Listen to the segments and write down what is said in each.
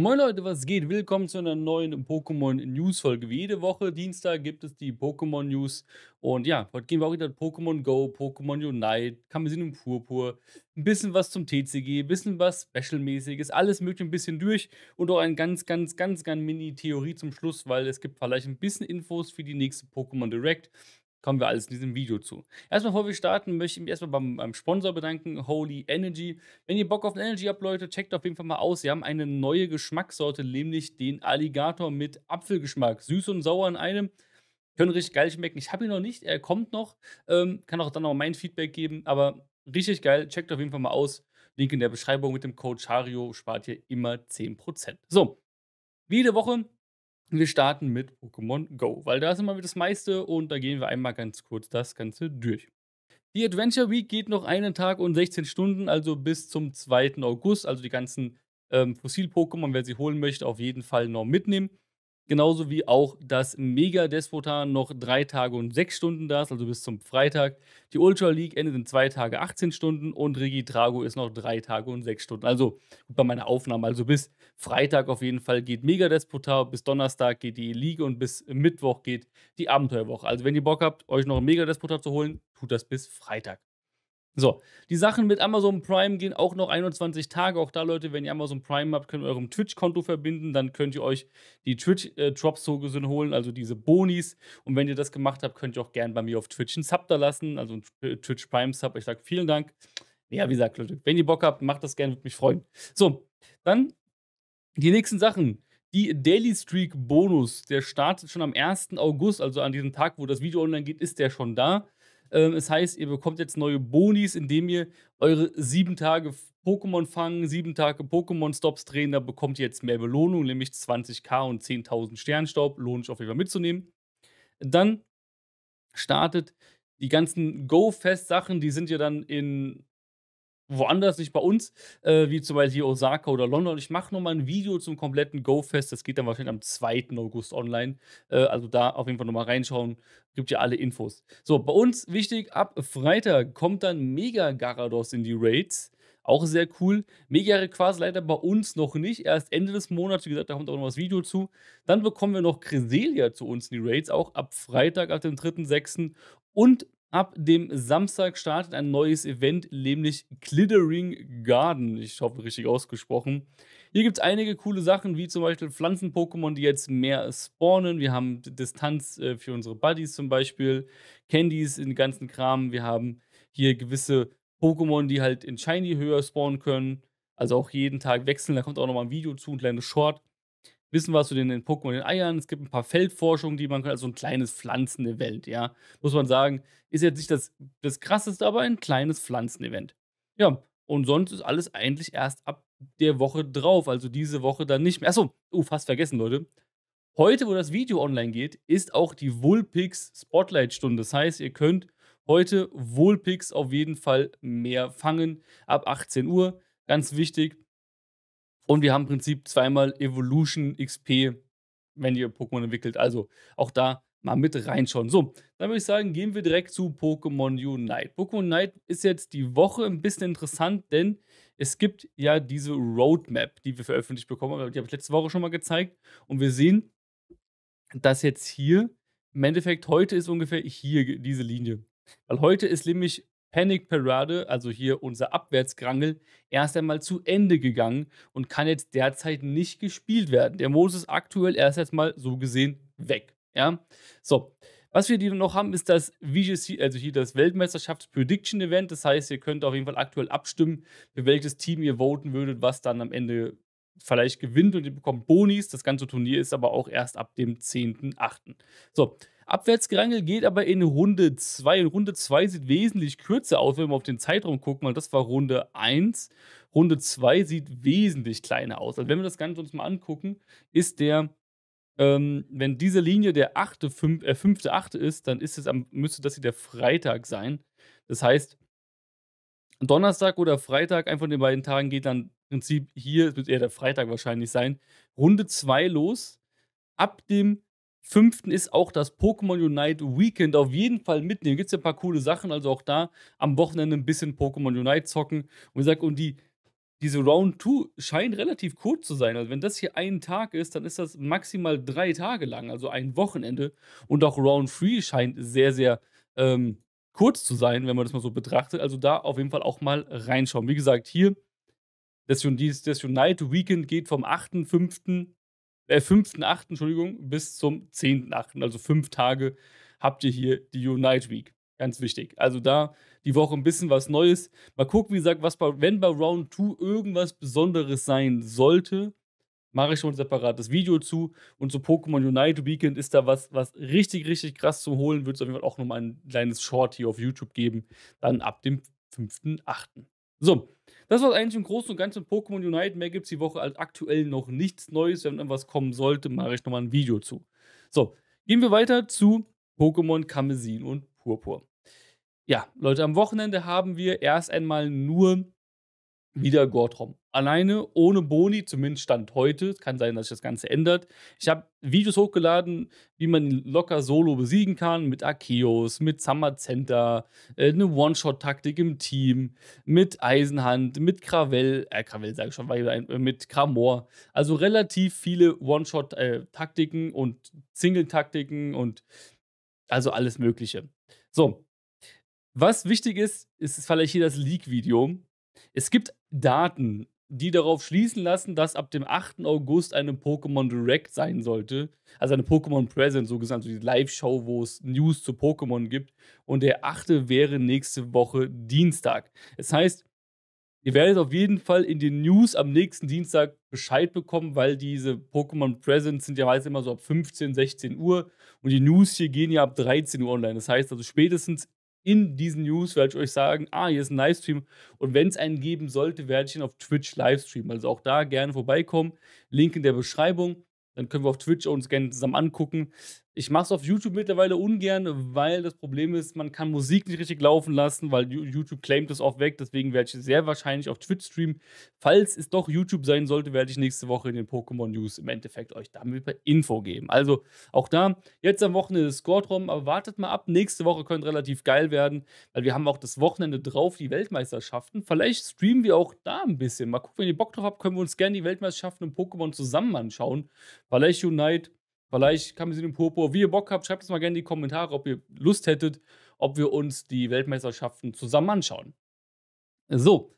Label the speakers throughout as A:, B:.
A: Moin Leute, was geht? Willkommen zu einer neuen Pokémon News Folge. Wie jede Woche Dienstag gibt es die Pokémon News. Und ja, heute gehen wir auch wieder Pokémon Go, Pokémon Unite, Kamezin und Purpur, ein bisschen was zum TCG, ein bisschen was Special-mäßiges, alles mögliche ein bisschen durch und auch ein ganz, ganz, ganz, ganz mini Theorie zum Schluss, weil es gibt vielleicht ein bisschen Infos für die nächste Pokémon Direct. Kommen wir alles in diesem Video zu. Erstmal, bevor wir starten, möchte ich mich erstmal beim, beim, Sponsor bedanken, Holy Energy. Wenn ihr Bock auf den Energy habt, Leute, checkt auf jeden Fall mal aus. Sie haben eine neue Geschmackssorte, nämlich den Alligator mit Apfelgeschmack. Süß und sauer in einem. Können richtig geil schmecken. Ich habe ihn noch nicht, er kommt noch. Ähm, kann auch dann noch mein Feedback geben, aber richtig geil. Checkt auf jeden Fall mal aus. Link in der Beschreibung mit dem Code Chario spart ihr immer 10%. So, wie jede Woche wir starten mit Pokémon Go, weil da ist immer wieder das meiste und da gehen wir einmal ganz kurz das Ganze durch. Die Adventure Week geht noch einen Tag und 16 Stunden, also bis zum 2. August. Also die ganzen ähm, Fossil-Pokémon, wer sie holen möchte, auf jeden Fall noch mitnehmen. Genauso wie auch das Mega-Despotan noch drei Tage und sechs Stunden da ist, also bis zum Freitag. Die Ultra League endet in zwei Tage 18 Stunden und Regi Drago ist noch drei Tage und sechs Stunden. Also bei meiner Aufnahme, also bis Freitag auf jeden Fall geht Mega-Despotan, bis Donnerstag geht die League und bis Mittwoch geht die Abenteuerwoche. Also wenn ihr Bock habt, euch noch ein Mega-Despotan zu holen, tut das bis Freitag. So, die Sachen mit Amazon Prime gehen auch noch 21 Tage. Auch da, Leute, wenn ihr Amazon Prime habt, könnt ihr eurem Twitch-Konto verbinden. Dann könnt ihr euch die Twitch-Drops-Token holen, also diese Bonis. Und wenn ihr das gemacht habt, könnt ihr auch gerne bei mir auf Twitch einen Sub da lassen, also einen Twitch Prime-Sub. Ich sage vielen Dank. Ja, wie gesagt, Leute, wenn ihr Bock habt, macht das gerne, würde mich freuen. So, dann die nächsten Sachen. Die Daily Streak Bonus, der startet schon am 1. August, also an diesem Tag, wo das Video online geht, ist der schon da. Ähm, es heißt, ihr bekommt jetzt neue Bonis, indem ihr eure sieben Tage Pokémon fangen, sieben Tage Pokémon-Stops drehen. Da bekommt ihr jetzt mehr Belohnung, nämlich 20k und 10.000 Sternstaub. Lohnt sich auf jeden Fall mitzunehmen. Dann startet die ganzen Go-Fest-Sachen, die sind ja dann in woanders, nicht bei uns, äh, wie zum Beispiel hier Osaka oder London. Ich mache nochmal ein Video zum kompletten Go-Fest. Das geht dann wahrscheinlich am 2. August online. Äh, also da auf jeden Fall nochmal reinschauen. Gibt ja alle Infos. So, bei uns wichtig, ab Freitag kommt dann Mega Garados in die Raids. Auch sehr cool. Mega Requas leider bei uns noch nicht. Erst Ende des Monats, wie gesagt, da kommt auch noch das Video zu. Dann bekommen wir noch Creselia zu uns in die Raids, auch ab Freitag, ab dem 3.6. Und Ab dem Samstag startet ein neues Event, nämlich Clittering Garden. Ich hoffe, richtig ausgesprochen. Hier gibt es einige coole Sachen, wie zum Beispiel Pflanzen-Pokémon, die jetzt mehr spawnen. Wir haben Distanz äh, für unsere Buddies zum Beispiel, Candies, den ganzen Kram. Wir haben hier gewisse Pokémon, die halt in Shiny höher spawnen können. Also auch jeden Tag wechseln. Da kommt auch nochmal ein Video zu, ein kleines Short wissen was zu den, den Pokémon, den Eiern. Es gibt ein paar Feldforschungen, die man, also ein kleines Pflanzenevent, ja. Muss man sagen, ist jetzt nicht das, das krasseste, aber ein kleines Pflanzenevent. Ja, und sonst ist alles eigentlich erst ab der Woche drauf, also diese Woche dann nicht mehr. Achso, uh, fast vergessen, Leute. Heute, wo das Video online geht, ist auch die Woolpix Spotlight Stunde. Das heißt, ihr könnt heute Woolpix auf jeden Fall mehr fangen ab 18 Uhr. Ganz wichtig, und wir haben im Prinzip zweimal Evolution XP, wenn ihr Pokémon entwickelt. Also auch da mal mit reinschauen. So, dann würde ich sagen, gehen wir direkt zu Pokémon Unite. Pokémon Unite ist jetzt die Woche ein bisschen interessant, denn es gibt ja diese Roadmap, die wir veröffentlicht bekommen haben. Die habe ich letzte Woche schon mal gezeigt. Und wir sehen, dass jetzt hier, im Endeffekt, heute ist ungefähr hier diese Linie. Weil heute ist nämlich Panic Parade, also hier unser Abwärtskrangel, erst einmal zu Ende gegangen und kann jetzt derzeit nicht gespielt werden. Der Moos ist aktuell erst einmal so gesehen weg. Ja, so. Was wir hier noch haben, ist das VGC, also hier das Weltmeisterschafts-Prediction-Event. Das heißt, ihr könnt auf jeden Fall aktuell abstimmen, für welches Team ihr voten würdet, was dann am Ende vielleicht gewinnt und ihr bekommt Bonis. Das ganze Turnier ist aber auch erst ab dem 10.8. So, Abwärtsgerangel geht aber in Runde 2. Und Runde 2 sieht wesentlich kürzer aus, wenn wir auf den Zeitraum gucken, weil das war Runde 1. Runde 2 sieht wesentlich kleiner aus. Also wenn wir das Ganze uns mal angucken, ist der, ähm, wenn diese Linie der 5.8. äh, ist, dann ist es am, müsste das hier der Freitag sein. Das heißt, Donnerstag oder Freitag, einfach von den beiden Tagen, geht dann im Prinzip hier, es wird eher der Freitag wahrscheinlich sein, Runde 2 los. Ab dem fünften ist auch das Pokémon Unite Weekend. Auf jeden Fall mitnehmen. Gibt es ja ein paar coole Sachen. Also auch da am Wochenende ein bisschen Pokémon Unite zocken. Und wie gesagt, und die, diese Round 2 scheint relativ kurz zu sein. Also wenn das hier ein Tag ist, dann ist das maximal drei Tage lang, also ein Wochenende. Und auch Round 3 scheint sehr, sehr ähm, kurz zu sein, wenn man das mal so betrachtet. Also da auf jeden Fall auch mal reinschauen. Wie gesagt, hier, das, das Unite Weekend geht vom 8.5 äh, 5.8., Entschuldigung, bis zum 10.8., also fünf Tage habt ihr hier die Unite Week. Ganz wichtig. Also da die Woche ein bisschen was Neues. Mal gucken, wie gesagt, was bei, wenn bei Round 2 irgendwas Besonderes sein sollte, mache ich schon ein separates Video zu. Und zu Pokémon Unite Weekend ist da was, was richtig, richtig krass zu holen. Wird es auf jeden Fall auch nochmal ein kleines Short hier auf YouTube geben. Dann ab dem 5.8. So, das war eigentlich im Großen und Ganzen Pokémon Unite. Mehr gibt es die Woche als aktuell noch nichts Neues. Wenn irgendwas kommen sollte, mache ich nochmal ein Video zu. So, gehen wir weiter zu Pokémon Kamezin und Purpur. Ja, Leute, am Wochenende haben wir erst einmal nur Mhm. wieder Gortrom. Alleine, ohne Boni, zumindest Stand heute. Es kann sein, dass sich das Ganze ändert. Ich habe Videos hochgeladen, wie man ihn locker solo besiegen kann. Mit Arceus, mit Summer Center, äh, eine One-Shot-Taktik im Team, mit Eisenhand, mit Krawell, äh, Krawell sage ich schon, weil, ich äh, mit Kramor. Also relativ viele One-Shot-Taktiken äh, und Single-Taktiken und also alles Mögliche. So. Was wichtig ist, ist vielleicht hier das Leak-Video es gibt Daten, die darauf schließen lassen, dass ab dem 8. August eine Pokémon Direct sein sollte. Also eine Pokémon Present, so gesagt, also die Live-Show, wo es News zu Pokémon gibt. Und der 8. wäre nächste Woche Dienstag. Das heißt, ihr werdet auf jeden Fall in den News am nächsten Dienstag Bescheid bekommen, weil diese Pokémon Presents sind ja meist immer so ab 15, 16 Uhr. Und die News hier gehen ja ab 13 Uhr online. Das heißt also spätestens in diesen News werde ich euch sagen, ah, hier ist ein Livestream. Und wenn es einen geben sollte, werde ich ihn auf Twitch livestreamen. Also auch da gerne vorbeikommen. Link in der Beschreibung. Dann können wir auf Twitch uns gerne zusammen angucken. Ich mache es auf YouTube mittlerweile ungern, weil das Problem ist, man kann Musik nicht richtig laufen lassen, weil YouTube claimt es oft weg. Deswegen werde ich sehr wahrscheinlich auf Twitch streamen. Falls es doch YouTube sein sollte, werde ich nächste Woche in den Pokémon News im Endeffekt euch damit Info geben. Also auch da, jetzt am Wochenende Squadrom, aber wartet mal ab. Nächste Woche könnte relativ geil werden, weil wir haben auch das Wochenende drauf, die Weltmeisterschaften. Vielleicht streamen wir auch da ein bisschen. Mal gucken, wenn ihr Bock drauf habt, können wir uns gerne die Weltmeisterschaften und Pokémon zusammen anschauen. Vielleicht Unite Vielleicht kann man sie den Popo, wie ihr Bock habt, schreibt es mal gerne in die Kommentare, ob ihr Lust hättet, ob wir uns die Weltmeisterschaften zusammen anschauen. So.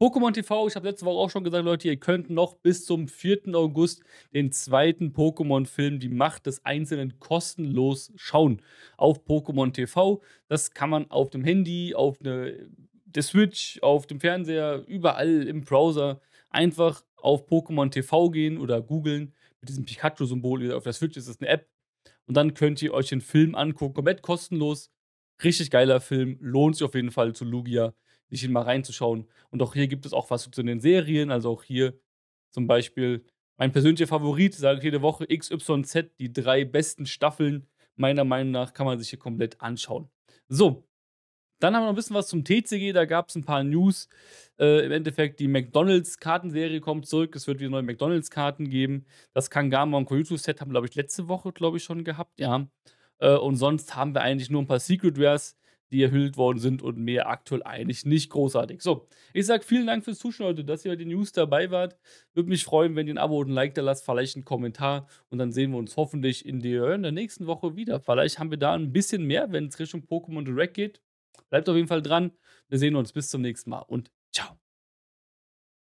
A: Pokémon TV, ich habe letzte Woche auch schon gesagt, Leute, ihr könnt noch bis zum 4. August den zweiten Pokémon-Film Die Macht des Einzelnen kostenlos schauen auf Pokémon TV. Das kann man auf dem Handy, auf ne, der Switch, auf dem Fernseher, überall im Browser einfach auf Pokémon TV gehen oder googeln mit diesem Pikachu-Symbol. Auf der Switch ist es eine App. Und dann könnt ihr euch den Film angucken, komplett kostenlos. Richtig geiler Film, lohnt sich auf jeden Fall zu Lugia, sich ihn mal reinzuschauen. Und auch hier gibt es auch was zu den Serien, also auch hier zum Beispiel mein persönlicher Favorit, sage ich jede Woche, XYZ, die drei besten Staffeln. Meiner Meinung nach kann man sich hier komplett anschauen. So, dann haben wir noch ein bisschen was zum TCG. Da gab es ein paar News. Äh, Im Endeffekt, die McDonalds-Kartenserie kommt zurück. Es wird wieder neue McDonalds-Karten geben. Das Kangama und Koyutsu-Set haben, glaube ich, letzte Woche, glaube ich, schon gehabt. Ja. Äh, und sonst haben wir eigentlich nur ein paar Secret Rares, die erhüllt worden sind und mehr aktuell eigentlich nicht großartig. So, ich sage vielen Dank fürs Zuschauen heute, dass ihr bei den News dabei wart. Würde mich freuen, wenn ihr ein Abo und ein Like da lasst, vielleicht einen Kommentar und dann sehen wir uns hoffentlich in der, in der nächsten Woche wieder. Vielleicht haben wir da ein bisschen mehr, wenn es Richtung Pokémon Direct geht. Bleibt auf jeden Fall dran. Wir sehen uns. Bis zum nächsten Mal und